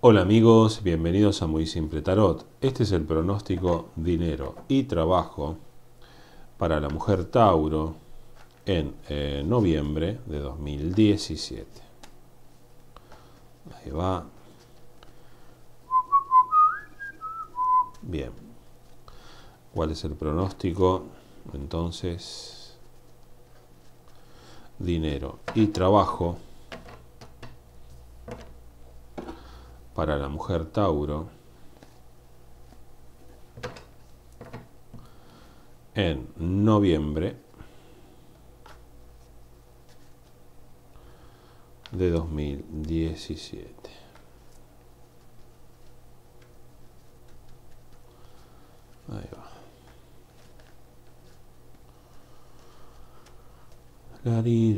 Hola amigos, bienvenidos a Muy Simple Tarot. Este es el pronóstico dinero y trabajo para la mujer Tauro en eh, noviembre de 2017. Ahí va. Bien. ¿Cuál es el pronóstico? Entonces, dinero y trabajo para la mujer Tauro en noviembre de 2017. Ahí va. La, li,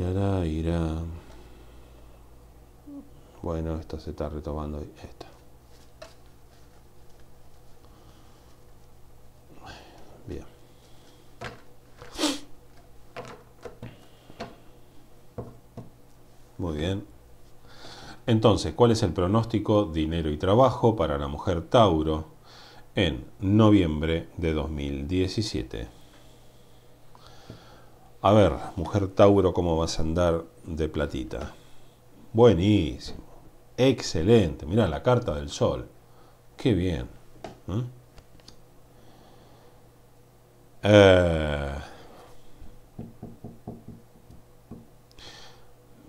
bueno, esto se está retomando Bien. Muy bien. Entonces, ¿cuál es el pronóstico dinero y trabajo para la mujer Tauro en noviembre de 2017? A ver, mujer Tauro, ¿cómo vas a andar de platita? Buenísimo. Excelente. mira la carta del sol. Qué bien. ¿Mm? Eh,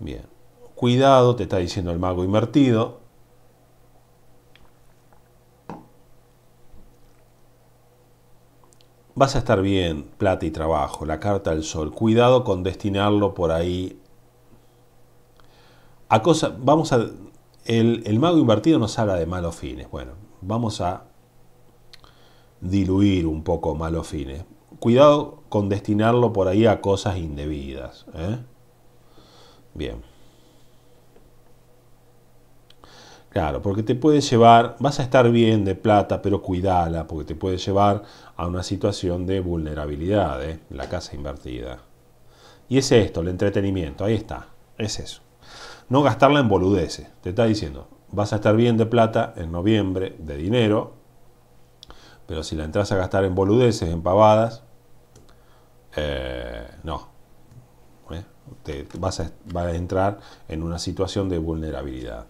bien. Cuidado, te está diciendo el mago invertido. Vas a estar bien, plata y trabajo, la carta del sol. Cuidado con destinarlo por ahí. A cosa, vamos a el, mago invertido nos habla de malos fines. Bueno, vamos a diluir un poco malos fines. Cuidado con destinarlo por ahí a cosas indebidas. ¿eh? Bien. Claro, porque te puede llevar, vas a estar bien de plata, pero cuidala, porque te puede llevar a una situación de vulnerabilidad, ¿eh? la casa invertida. Y es esto, el entretenimiento, ahí está, es eso no gastarla en boludeces. Te está diciendo, vas a estar bien de plata en noviembre, de dinero, pero si la entras a gastar en boludeces, en pavadas, eh, no. ¿Eh? Te vas a, entrar en una situación de vulnerabilidad.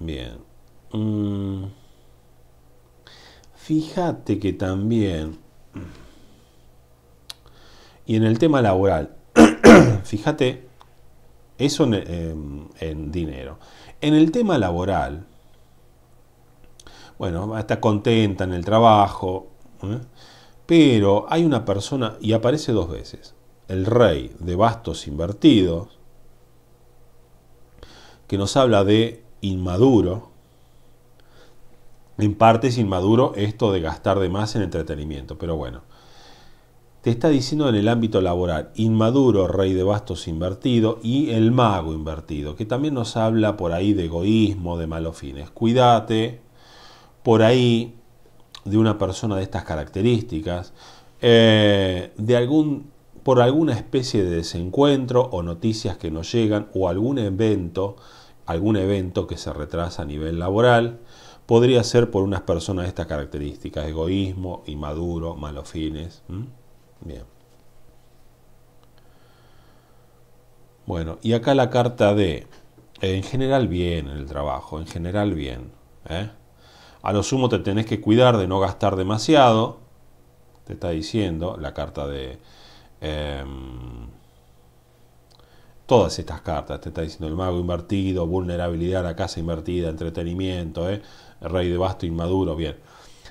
Bien. Mm. Fíjate que también, y en el tema laboral, Fíjate, eso em, en, dinero. En el tema laboral, bueno, está contenta en el trabajo, ¿eh? pero hay una persona y aparece dos veces. El rey de bastos invertidos, que nos habla de inmaduro. En parte es inmaduro esto de gastar de más en entretenimiento, pero bueno te está diciendo en el ámbito laboral, inmaduro, rey de bastos invertido y el mago invertido, que también nos habla por ahí de egoísmo, de malos fines. Cuídate por ahí de una persona de estas características, eh, de algún, por alguna especie de desencuentro o noticias que nos llegan o algún evento, algún evento que se retrasa a nivel laboral, podría ser por unas personas de estas características, egoísmo, inmaduro, malos fines. Bien. Bueno, y acá la carta de, en general bien en el trabajo, en general bien. ¿eh? A lo sumo te tenés que cuidar de no gastar demasiado, te está diciendo la carta de... Em, todas estas cartas, te está diciendo el mago invertido, vulnerabilidad a la casa invertida, entretenimiento, ¿eh? rey de basto inmaduro, bien.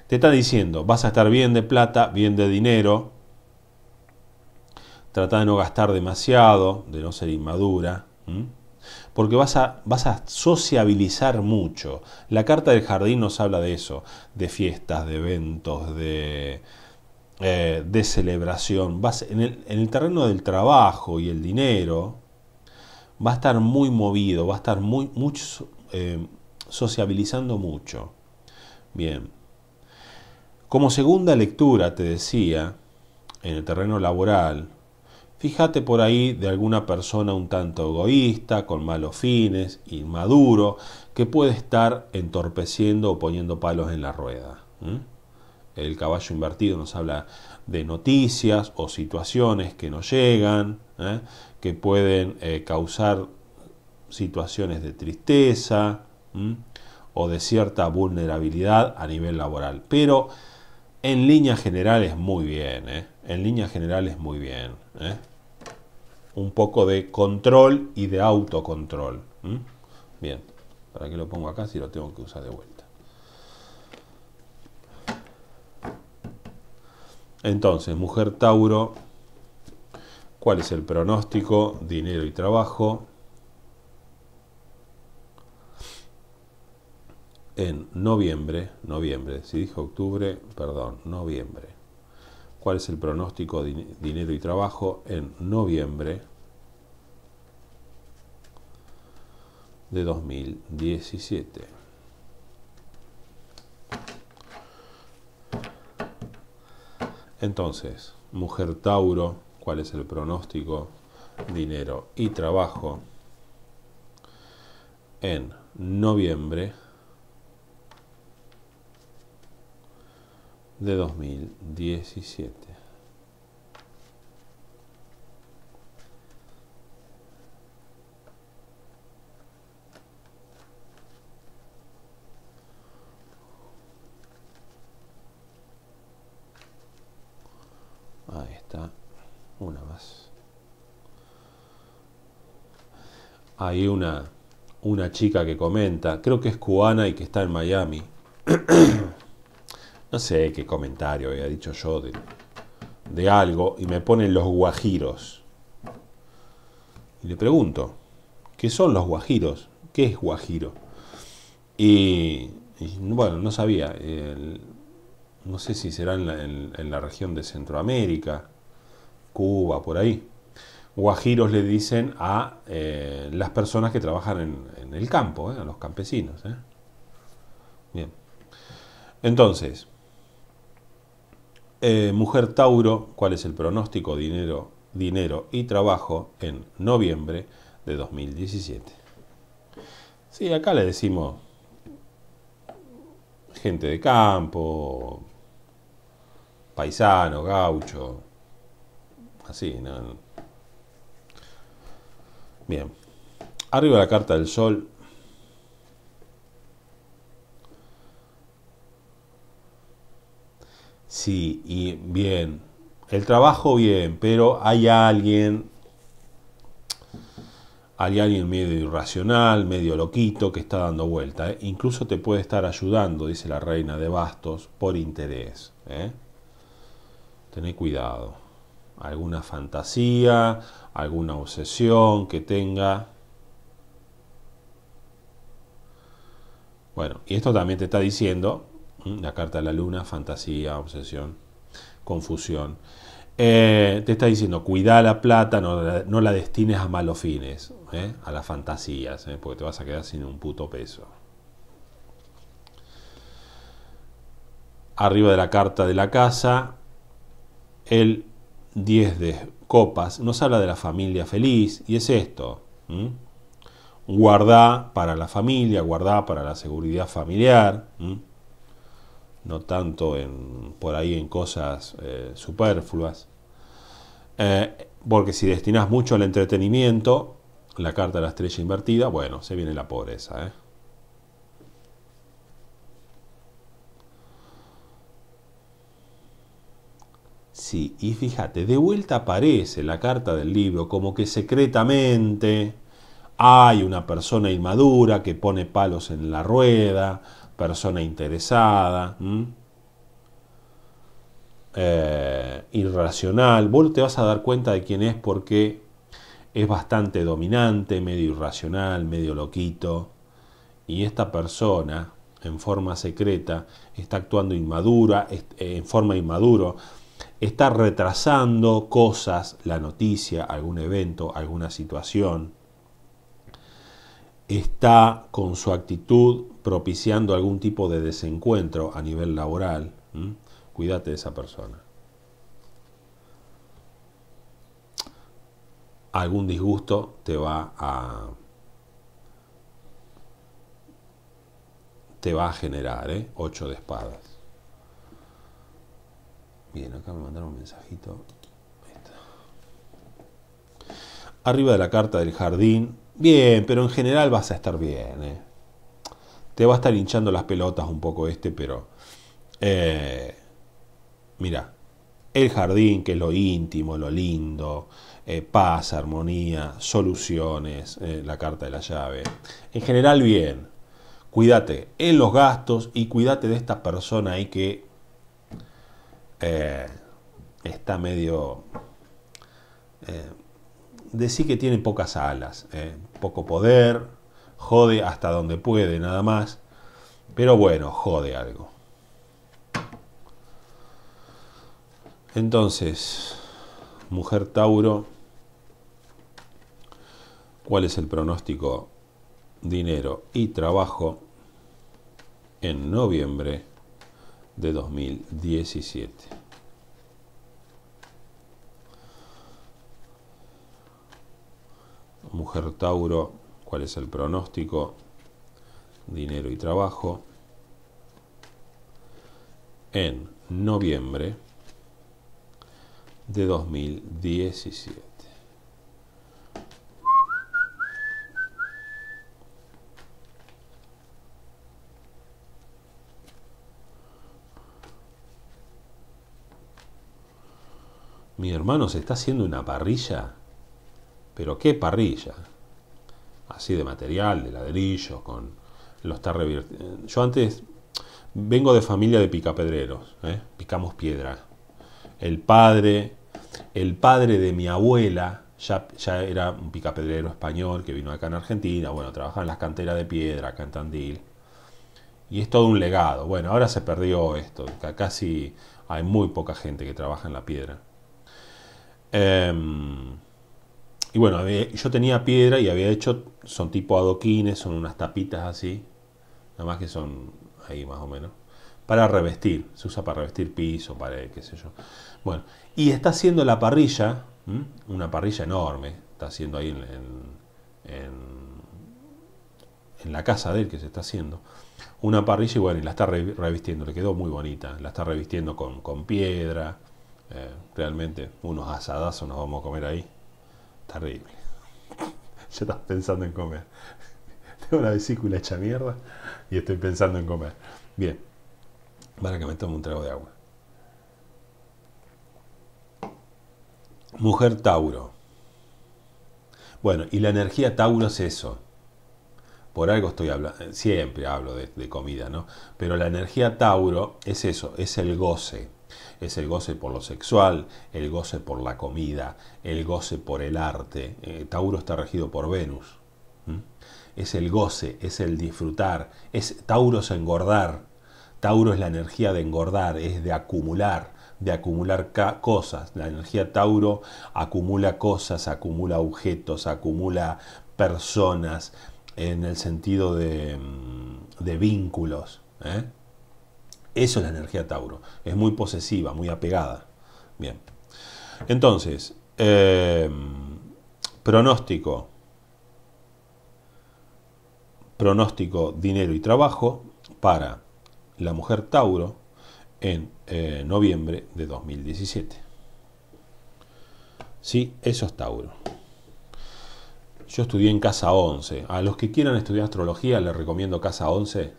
Te está diciendo, vas a estar bien de plata, bien de dinero, trata de no gastar demasiado, de no ser inmadura, porque vas a, vas a sociabilizar mucho. La carta del jardín nos habla de eso, de fiestas, de eventos, de, eh, de celebración. Vas, en, el, terreno del trabajo y el dinero, va a estar muy movido, va a estar muy, eh, sociabilizando mucho. Bien. Como segunda lectura, te decía, en el terreno laboral, Fíjate por ahí de alguna persona un tanto egoísta, con malos fines, inmaduro, que puede estar entorpeciendo o poniendo palos en la rueda. El caballo invertido nos habla de noticias o situaciones que no llegan, ¿eh? que pueden eh, causar situaciones de tristeza o de cierta vulnerabilidad a nivel laboral. Pero en líneas generales muy bien, ¿eh? en líneas generales muy bien un poco de control y de autocontrol. Bien, ¿para qué lo pongo acá si lo tengo que usar de vuelta? Entonces, mujer Tauro, ¿cuál es el pronóstico? Dinero y trabajo. En noviembre, noviembre, si dije octubre, perdón, noviembre cuál es el pronóstico de dinero y trabajo en noviembre de 2017. Entonces, mujer Tauro, cuál es el pronóstico, dinero y trabajo en noviembre de 2017. Ahí está, una más. Hay una, una chica que comenta, creo que es cubana y que está en Miami. no sé qué comentario había dicho yo de, algo y me ponen los guajiros. Y le pregunto, ¿qué son los guajiros? ¿Qué es guajiro? Y, bueno, no sabía. no sé si será en la, región de Centroamérica, Cuba, por ahí. Guajiros le dicen a eh, las personas que trabajan en, el campo, eh, a los campesinos. Eh. Bien. Entonces, eh, Mujer Tauro, ¿cuál es el pronóstico? Dinero, dinero y trabajo en noviembre de 2017. Sí, acá le decimos gente de campo, paisano, gaucho, así, Bien. Arriba la carta del sol, Sí, y bien. El trabajo bien, pero hay alguien, hay alguien medio irracional, medio loquito que está dando vuelta. ¿eh? Incluso te puede estar ayudando, dice la reina de bastos, por interés. ¿eh? cuidado. Alguna fantasía, alguna obsesión que tenga. Bueno, y esto también te está diciendo la carta de la luna, fantasía, obsesión, confusión. Eh, te está diciendo, cuida la plata, no la, destines a malos fines, eh, a las fantasías, eh, porque te vas a quedar sin un puto peso. Arriba de la carta de la casa, el 10 de copas nos habla de la familia feliz, y es esto. guarda Guardá para la familia, guardá para la seguridad familiar no tanto en, por ahí en cosas eh, superfluas. Eh, porque si destinas mucho al entretenimiento, la carta de la estrella invertida, bueno, se viene la pobreza. ¿eh? Sí, y fíjate, de vuelta aparece la carta del libro como que secretamente hay una persona inmadura que pone palos en la rueda, persona interesada, eh, irracional. Vos te vas a dar cuenta de quién es porque es bastante dominante, medio irracional, medio loquito. Y esta persona, en forma secreta, está actuando inmadura, eh, en forma inmaduro, está retrasando cosas, la noticia, algún evento, alguna situación, está con su actitud propiciando algún tipo de desencuentro a nivel laboral, cuídate de esa persona. Algún disgusto te va a te va a generar, ¿eh? 8 de espadas. Bien, acá me mandaron un mensajito. Arriba de la carta del jardín. Bien, pero en general vas a estar bien, ¿eh? Te va a estar hinchando las pelotas un poco este, pero... Eh, mira, el jardín, que es lo íntimo, lo lindo, eh, paz, armonía, soluciones, eh, la carta de la llave. En general, bien. Cuídate en los gastos y cuídate de esta persona ahí que está medio... decir que tiene pocas alas, poco poder, jode hasta donde puede nada más, pero bueno, jode algo. Entonces, mujer Tauro, ¿cuál es el pronóstico? Dinero y trabajo en noviembre de 2017. Mujer Tauro, cuál es el pronóstico, dinero y trabajo. En noviembre de 2017. Mi hermano se está haciendo una parrilla. Pero qué parrilla así de material, de ladrillo, con lo está Yo antes vengo de familia de picapedreros, ¿eh? picamos piedra. El padre, el padre de mi abuela, ya, era un picapedrero español que vino acá en Argentina, bueno, trabajaba en las canteras de piedra acá en Tandil. Y es todo un legado. Bueno, ahora se perdió esto, casi hay muy poca gente que trabaja en la piedra. Em, y bueno, yo tenía piedra y había hecho, son tipo adoquines, son unas tapitas así, nada más que son ahí más o menos, para revestir, se usa para revestir piso, pared, qué sé yo. Bueno, y está haciendo la parrilla, una parrilla enorme, está haciendo ahí en, en, la casa de él que se está haciendo, una parrilla y bueno, y la está revistiendo, le quedó muy bonita, la está revistiendo con, piedra, eh, realmente unos asadazos nos vamos a comer ahí terrible. Ya estás pensando en comer. Tengo la vesícula hecha mierda y estoy pensando en comer. Bien, para que me tome un trago de agua. Mujer Tauro. Bueno, y la energía Tauro es eso. Por algo estoy hablando, siempre hablo de, de comida, ¿no? Pero la energía Tauro es eso, es el goce. Es el goce por lo sexual, el goce por la comida, el goce por el arte. Eh, Tauro está regido por Venus. Es el goce, es el disfrutar, es Tauro es engordar. Tauro es la energía de engordar, es de acumular, de acumular cosas. La energía Tauro acumula cosas, acumula objetos, acumula personas en el sentido de, mm, de vínculos. ¿eh? Eso es la energía Tauro. Es muy posesiva, muy apegada. Bien. Entonces, em, pronóstico. Pronóstico, dinero y trabajo para la mujer Tauro en eh, noviembre de 2017. Sí, eso es Tauro. Yo estudié en Casa 11. A los que quieran estudiar astrología les recomiendo Casa 11,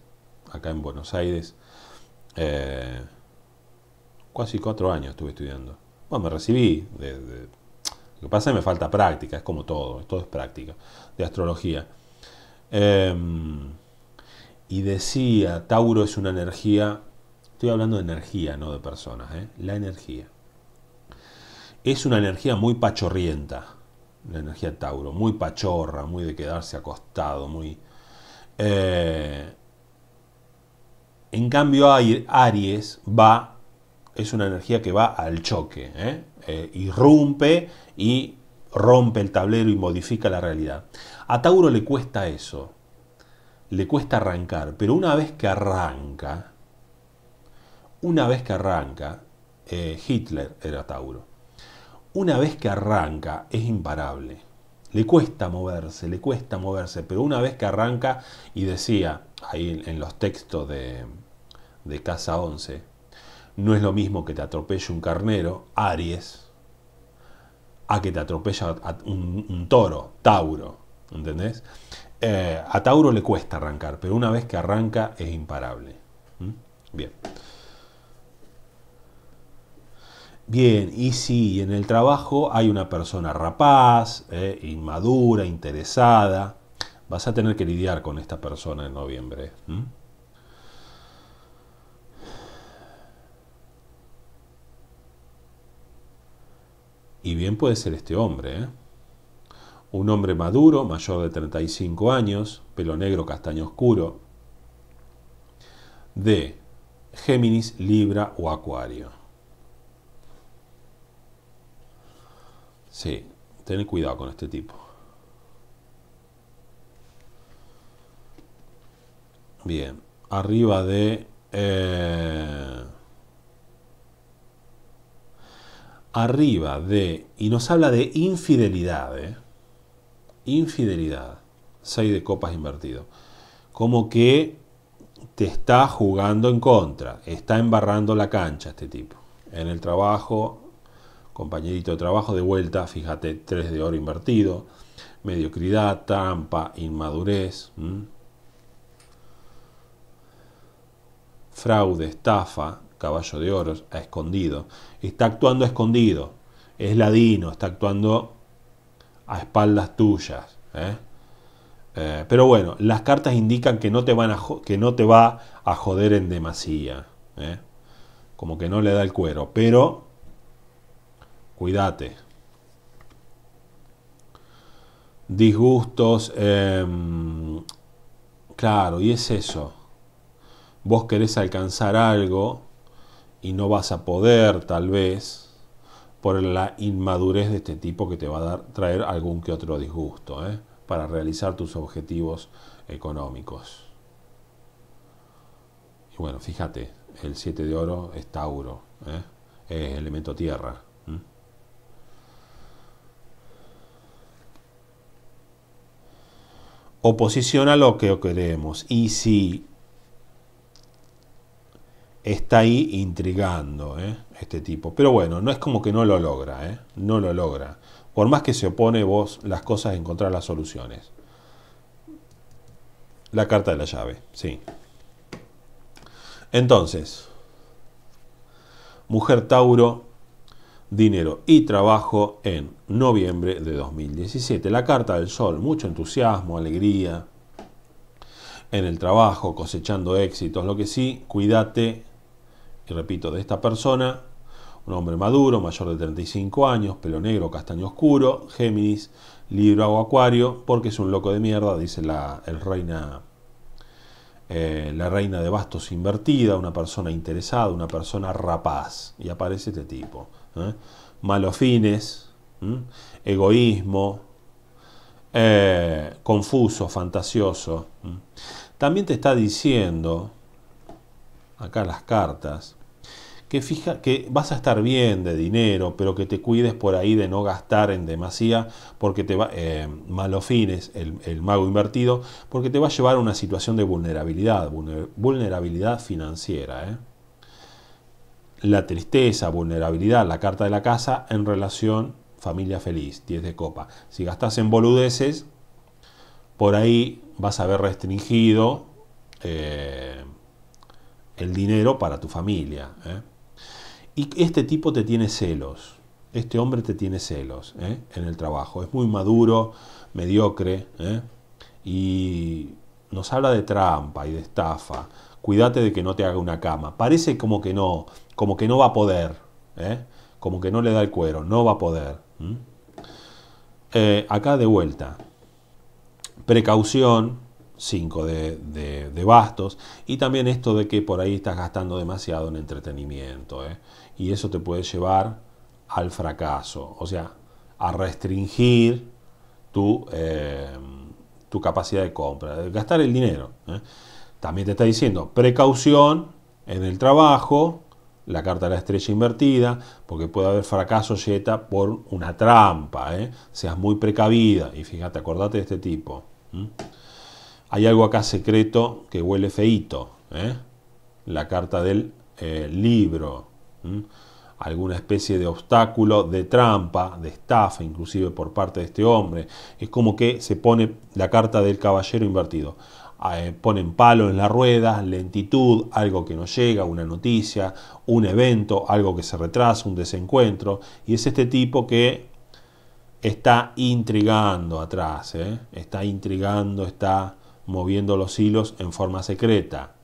acá en Buenos Aires. Eh, casi cuatro años estuve estudiando. Bueno, me recibí. lo que pasa es que me falta práctica, es como todo, todo es práctica, de astrología. Em, y decía, Tauro es una energía, estoy hablando de energía, no de personas, eh, la energía. Es una energía muy pachorrienta, la energía Tauro, muy pachorra, muy de quedarse acostado, muy... Eh, en cambio, Aries va, es una energía que va al choque, ¿eh? Eh, irrumpe y rompe el tablero y modifica la realidad. A Tauro le cuesta eso, le cuesta arrancar, pero una vez que arranca, una vez que arranca, eh, Hitler era Tauro, una vez que arranca es imparable. Le cuesta moverse, le cuesta moverse, pero una vez que arranca, y decía ahí en los textos de, de Casa 11, no es lo mismo que te atropelle un carnero, Aries, a que te atropella un, toro, Tauro. ¿Entendés? Eh, a Tauro le cuesta arrancar, pero una vez que arranca es imparable. Bien. Bien, y si en el trabajo hay una persona rapaz, eh, inmadura, interesada, vas a tener que lidiar con esta persona en noviembre. Y bien puede ser este hombre, ¿eh? Un hombre maduro, mayor de 35 años, pelo negro, castaño oscuro, de Géminis, Libra o Acuario. Sí, ten cuidado con este tipo. Bien, arriba de... Eh, arriba de, y nos habla de infidelidad, ¿eh? infidelidad, 6 de copas invertido, como que te está jugando en contra, está embarrando la cancha este tipo, en el trabajo, compañerito de trabajo de vuelta, fíjate, 3 de oro invertido, mediocridad, trampa, inmadurez, fraude, estafa, caballo de oro, a escondido. Está actuando escondido, es ladino, está actuando a espaldas tuyas. ¿eh? Eh, pero bueno, las cartas indican que no te, van a que no te va a joder en demasía. ¿eh? Como que no le da el cuero. Pero, cuídate. Disgustos. Em, claro, y es eso. Vos querés alcanzar algo y no vas a poder tal vez por la inmadurez de este tipo que te va a dar, traer algún que otro disgusto ¿eh? para realizar tus objetivos económicos. Y bueno, fíjate, el 7 de oro es Tauro, ¿eh? es elemento tierra. Oposición a lo que queremos. Y si está ahí intrigando ¿eh? este tipo. Pero bueno, no es como que no lo logra, ¿eh? no lo logra. Por más que se opone vos las cosas, encontrar las soluciones. La carta de la llave, sí. Entonces, mujer Tauro, dinero y trabajo en noviembre de 2017. La carta del sol, mucho entusiasmo, alegría en el trabajo, cosechando éxitos. Lo que sí, cuídate y repito, de esta persona, un hombre maduro, mayor de 35 años, pelo negro, castaño oscuro, Géminis, libro o acuario, porque es un loco de mierda, dice la, reina, eh, la reina de bastos invertida, una persona interesada, una persona rapaz, y aparece este tipo. ¿eh? Malos fines, egoísmo, eh, confuso, fantasioso. También te está diciendo acá las cartas, que, fija, que vas a estar bien de dinero, pero que te cuides por ahí de no gastar en demasía, porque te va, eh, fines el, el, mago invertido, porque te va a llevar a una situación de vulnerabilidad, vulnerabilidad financiera. ¿eh? La tristeza, vulnerabilidad, la carta de la casa en relación familia feliz, 10 de copa. Si gastas en boludeces, por ahí vas a ver restringido. Eh, el dinero para tu familia. ¿eh? Y este tipo te tiene celos, este hombre te tiene celos ¿eh? en el trabajo, es muy maduro, mediocre, ¿eh? y nos habla de trampa y de estafa, cuídate de que no te haga una cama, parece como que no, como que no va a poder, como que no le da el cuero, no va a poder. acá de vuelta, precaución, 5 de, bastos. Y también esto de que por ahí estás gastando demasiado en entretenimiento. ¿eh? Y eso te puede llevar al fracaso, o sea, a restringir tu, eh, tu capacidad de compra, de gastar el dinero. ¿eh? También te está diciendo precaución en el trabajo, la carta de la estrella invertida, porque puede haber fracaso yeta por una trampa. Seas muy precavida y fíjate, acordate de este tipo. Hay algo acá secreto que huele feito. ¿eh? La carta del eh, libro. alguna especie de obstáculo, de trampa, de estafa inclusive por parte de este hombre. Es como que se pone la carta del caballero invertido. Ah, eh, ponen palo en la rueda, lentitud, algo que no llega, una noticia, un evento, algo que se retrasa, un desencuentro. Y es este tipo que está intrigando atrás, está intrigando, está moviendo los hilos en forma secreta.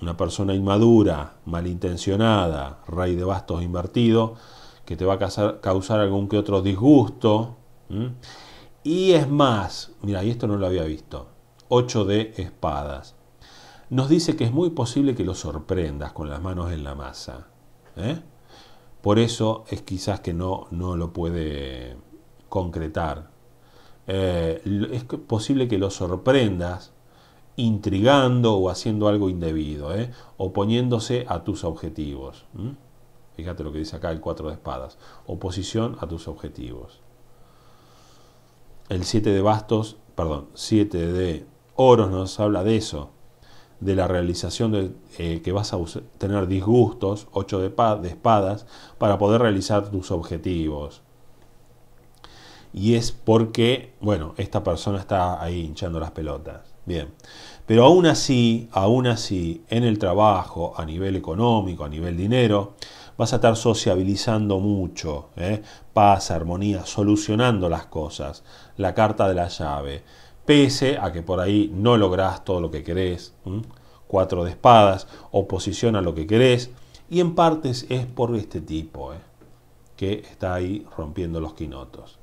Una persona inmadura, malintencionada, rey de bastos invertido, que te va a causar, algún que otro disgusto. Y es más, mira, y esto no lo había visto, 8 de espadas. Nos dice que es muy posible que lo sorprendas con las manos en la masa. ¿eh? Por eso es quizás que no, no lo puede concretar eh, es posible que lo sorprendas intrigando o haciendo algo indebido, ¿eh? oponiéndose a tus objetivos. Fíjate lo que dice acá el 4 de espadas, oposición a tus objetivos. El 7 de bastos, perdón, 7 de oros nos habla de eso, de la realización de eh, que vas a tener disgustos, 8 de espadas, para poder realizar tus objetivos y es porque, bueno, esta persona está ahí hinchando las pelotas. Bien, pero aún así, aún así, en el trabajo, a nivel económico, a nivel dinero, vas a estar sociabilizando mucho, ¿eh? paz, armonía, solucionando las cosas, la carta de la llave, pese a que por ahí no lográs todo lo que querés, cuatro de espadas, oposición a lo que querés, y en partes es por este tipo, ¿eh? que está ahí rompiendo los quinotos.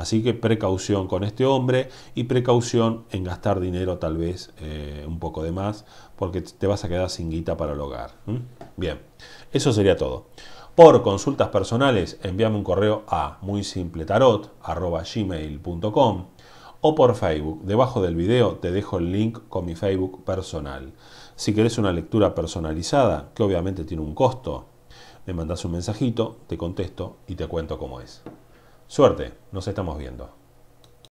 Así que precaución con este hombre y precaución en gastar dinero tal vez eh, un poco de más porque te vas a quedar sin guita para el hogar. Bien, eso sería todo. Por consultas personales, envíame un correo a muy simple tarot, o por Facebook. Debajo del video te dejo el link con mi Facebook personal. Si querés una lectura personalizada, que obviamente tiene un costo, me mandas un mensajito, te contesto y te cuento cómo es. Suerte, nos estamos viendo.